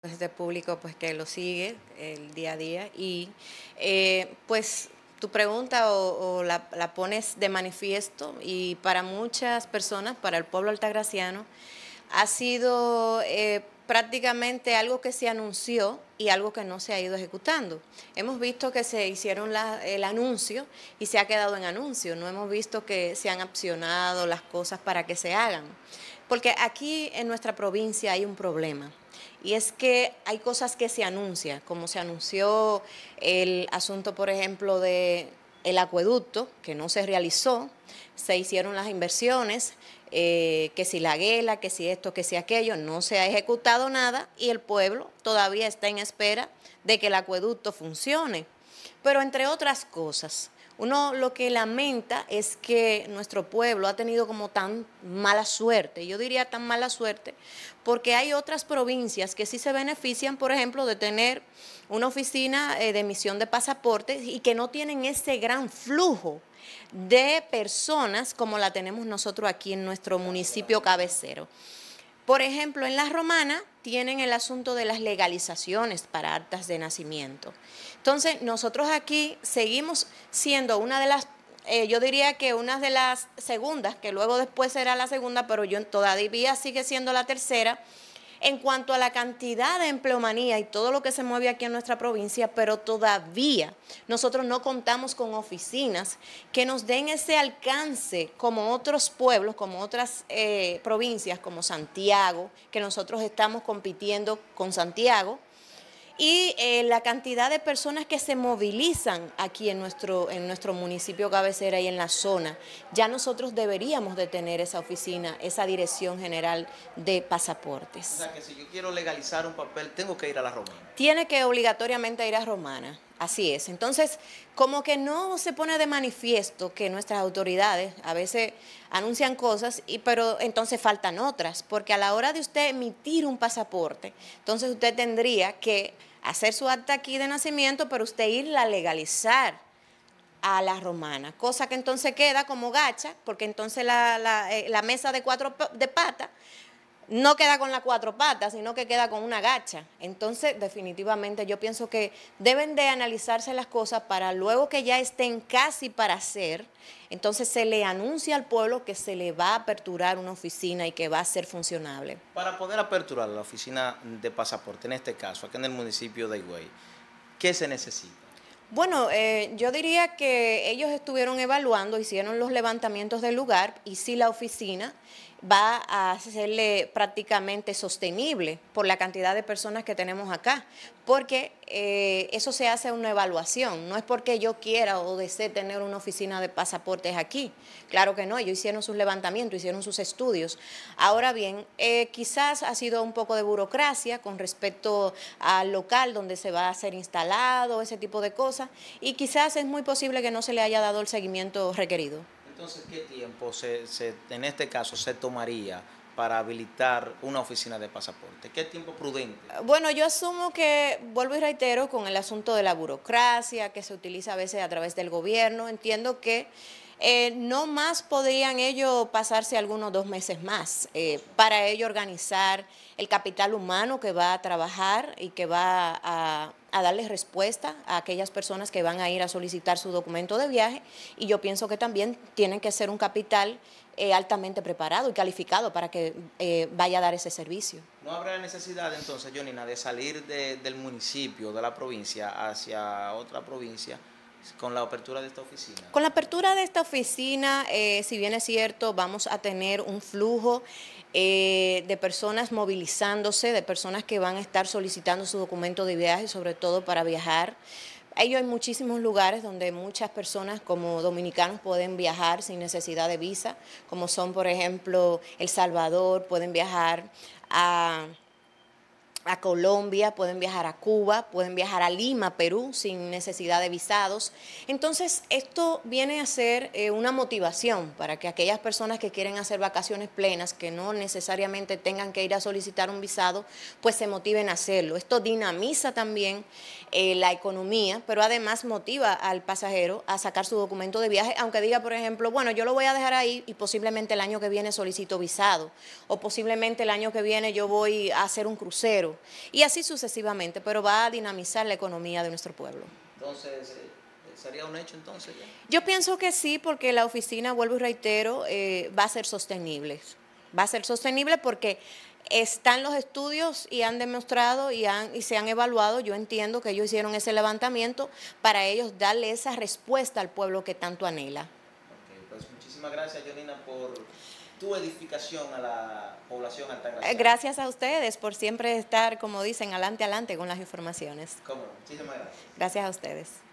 Pues, este público pues que lo sigue el día a día y eh, pues tu pregunta o, la, pones de manifiesto y para muchas personas, para el pueblo altagraciano, ha sido eh, prácticamente algo que se anunció y algo que no se ha ido ejecutando. Hemos visto que se hicieron el anuncio y se ha quedado en anuncio, no hemos visto que se han accionado las cosas para que se hagan, porque aquí en nuestra provincia hay un problema. Y es que hay cosas que se anuncian, como se anunció el asunto, por ejemplo, de el acueducto, que no se realizó, se hicieron las inversiones, eh, que si la guela, que si esto, que si aquello, no se ha ejecutado nada y el pueblo todavía está en espera de que el acueducto funcione. Pero entre otras cosas, uno lo que lamenta es que nuestro pueblo ha tenido como tan mala suerte, yo diría tan mala suerte, porque hay otras provincias que sí se benefician, por ejemplo, de tener una oficina eh, de emisión de pasaportes y que no tienen ese gran flujo de personas como la tenemos nosotros aquí en nuestro municipio cabecero. Por ejemplo, en la romana tienen el asunto de las legalizaciones para actas de nacimiento. Entonces, nosotros aquí seguimos siendo una de las, eh, yo diría que una de las segundas, que luego después será la segunda, pero yo todavía sigue siendo la tercera, en cuanto a la cantidad de empleomanía y todo lo que se mueve aquí en nuestra provincia, pero todavía nosotros no contamos con oficinas que nos den ese alcance como otros pueblos, como otras eh, provincias, como Santiago, que nosotros estamos compitiendo con Santiago y eh, la cantidad de personas que se movilizan aquí en nuestro, en nuestro municipio cabecera y en la zona. Ya nosotros deberíamos de tener esa oficina, esa dirección general de pasaportes. O sea que si yo quiero legalizar un papel, tengo que ir a la Romana. Tiene que obligatoriamente ir a Romana. Así es. Entonces, como que no se pone de manifiesto que nuestras autoridades a veces anuncian cosas, y, pero entonces faltan otras, porque a la hora de usted emitir un pasaporte, entonces usted tendría que hacer su acta aquí de nacimiento, pero usted irla a legalizar a la romana, cosa que entonces queda como gacha, porque entonces la, la eh, mesa de cuatro de pata no queda con las cuatro patas, sino que queda con una gacha. Entonces, definitivamente yo pienso que deben de analizarse las cosas para luego que ya estén casi para hacer, entonces se le anuncia al pueblo que se le va a aperturar una oficina y que va a ser funcionable. Para poder aperturar la oficina de pasaporte, en este caso, aquí en el municipio de Higüey, ¿qué se necesita? Bueno, eh, yo diría que ellos estuvieron evaluando, hicieron los levantamientos del lugar y sí la oficina va a hacerle prácticamente sostenible por la cantidad de personas que tenemos acá, porque eh, eso se hace una evaluación, no es porque yo quiera o desee tener una oficina de pasaportes aquí, claro que no, ellos hicieron sus levantamientos, hicieron sus estudios. Ahora bien, eh, quizás ha sido un poco de burocracia con respecto al local donde se va a ser instalado, ese tipo de cosas, y quizás es muy posible que no se le haya dado el seguimiento requerido. Entonces, ¿qué tiempo se, se, en este caso se tomaría para habilitar una oficina de pasaporte? ¿Qué tiempo prudente? Eh, bueno, yo asumo que, vuelvo y reitero, con el asunto de la burocracia que se utiliza a veces a través del gobierno, entiendo que eh, no más podrían ellos pasarse algunos dos meses más eh, para ello organizar el capital humano que va a trabajar y que va a, darles respuesta a aquellas personas que van a ir a solicitar su documento de viaje y yo pienso que también tienen que ser un capital eh, altamente preparado y calificado para que vaya a dar ese servicio. ¿No habrá necesidad entonces, Jonina, de salir del municipio, de la provincia, hacia otra provincia? Con la apertura de esta oficina. Con la apertura de esta oficina, eh, si bien es cierto, vamos a tener un flujo eh, de personas movilizándose, de personas que van a estar solicitando su documento de viaje, sobre todo para viajar. Ello hay muchísimos lugares donde muchas personas como dominicanos pueden viajar sin necesidad de visa, como son, por ejemplo, El Salvador, pueden viajar a a Colombia, pueden viajar a Cuba, pueden viajar a Lima, Perú, sin necesidad de visados. Entonces, esto viene a ser eh, una motivación para que aquellas personas que quieren hacer vacaciones plenas, que no necesariamente tengan que ir a solicitar un visado, pues se motiven a hacerlo. Esto dinamiza también eh, la economía, pero además motiva al pasajero a sacar su documento de viaje, aunque diga, por ejemplo, bueno, yo lo voy a dejar ahí y posiblemente el año que viene solicito visado, o posiblemente el año que viene yo voy a hacer un crucero y así sucesivamente, pero va a dinamizar la economía de nuestro pueblo. Entonces, eh, ¿Sería un hecho entonces? Yo pienso que sí, porque la oficina, vuelvo y reitero, eh, va a ser sostenible. Va a ser sostenible porque están los estudios y han demostrado y, han, y se han evaluado. Yo entiendo que ellos hicieron ese levantamiento para ellos darle esa respuesta al pueblo que tanto anhela. Pues muchísimas gracias, Janina, por tu edificación a la población eh, Gracias a ustedes por siempre estar, como dicen, adelante, adelante con las informaciones. Gracias a ustedes.